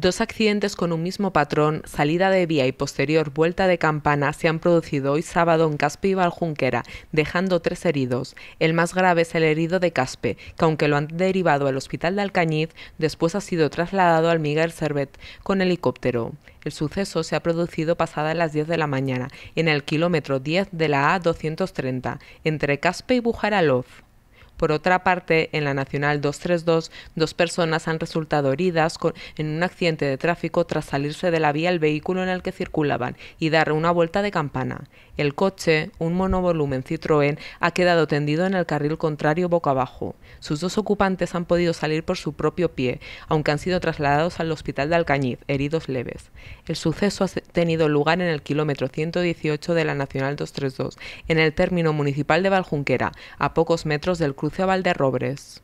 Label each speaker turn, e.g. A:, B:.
A: Dos accidentes con un mismo patrón, salida de vía y posterior vuelta de campana, se han producido hoy sábado en Caspe y Valjunquera, dejando tres heridos. El más grave es el herido de Caspe, que aunque lo han derivado al hospital de Alcañiz, después ha sido trasladado al Miguel Servet con helicóptero. El suceso se ha producido pasada las 10 de la mañana, en el kilómetro 10 de la A230, entre Caspe y Bujaralov. Por otra parte, en la Nacional 232, dos personas han resultado heridas en un accidente de tráfico tras salirse de la vía el vehículo en el que circulaban y dar una vuelta de campana. El coche, un monovolumen Citroën, ha quedado tendido en el carril contrario boca abajo. Sus dos ocupantes han podido salir por su propio pie, aunque han sido trasladados al hospital de Alcañiz, heridos leves. El suceso ha tenido lugar en el kilómetro 118 de la Nacional 232, en el término municipal de Valjunquera, a pocos metros del cruce Lucía Robres.